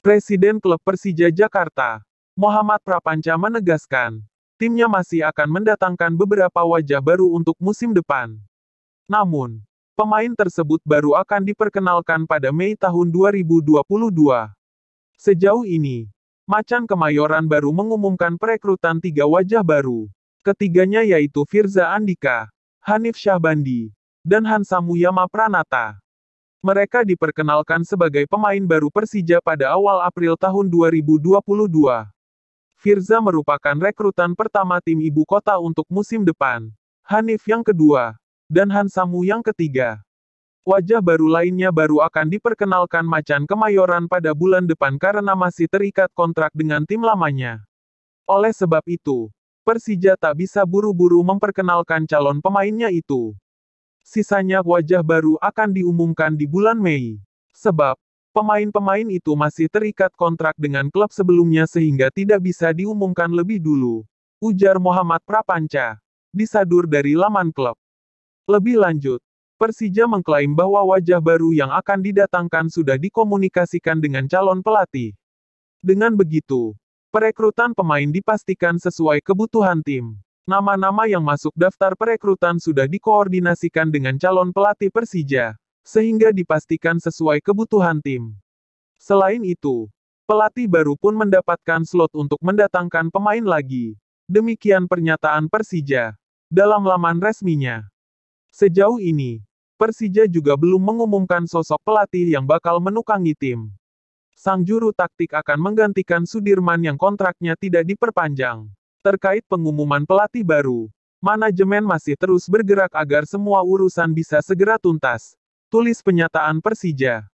Presiden klub Persija Jakarta, Muhammad Prapanca menegaskan, timnya masih akan mendatangkan beberapa wajah baru untuk musim depan. Namun, pemain tersebut baru akan diperkenalkan pada Mei tahun 2022. Sejauh ini, Macan Kemayoran baru mengumumkan perekrutan tiga wajah baru. Ketiganya yaitu Firza Andika, Hanif Syahbandi, dan Hansa Muyama Pranata. Mereka diperkenalkan sebagai pemain baru Persija pada awal April tahun 2022. Firza merupakan rekrutan pertama tim ibu kota untuk musim depan. Hanif yang kedua, dan Hansamu yang ketiga. Wajah baru lainnya baru akan diperkenalkan Macan Kemayoran pada bulan depan karena masih terikat kontrak dengan tim lamanya. Oleh sebab itu, Persija tak bisa buru-buru memperkenalkan calon pemainnya itu. Sisanya wajah baru akan diumumkan di bulan Mei. Sebab, pemain-pemain itu masih terikat kontrak dengan klub sebelumnya sehingga tidak bisa diumumkan lebih dulu. Ujar Muhammad Prapanca. Disadur dari laman klub. Lebih lanjut, Persija mengklaim bahwa wajah baru yang akan didatangkan sudah dikomunikasikan dengan calon pelatih. Dengan begitu, perekrutan pemain dipastikan sesuai kebutuhan tim. Nama-nama yang masuk daftar perekrutan sudah dikoordinasikan dengan calon pelatih Persija, sehingga dipastikan sesuai kebutuhan tim. Selain itu, pelatih baru pun mendapatkan slot untuk mendatangkan pemain lagi. Demikian pernyataan Persija dalam laman resminya. Sejauh ini, Persija juga belum mengumumkan sosok pelatih yang bakal menukangi tim. Sang juru taktik akan menggantikan Sudirman yang kontraknya tidak diperpanjang. Terkait pengumuman pelatih baru, manajemen masih terus bergerak agar semua urusan bisa segera tuntas. Tulis pernyataan Persija.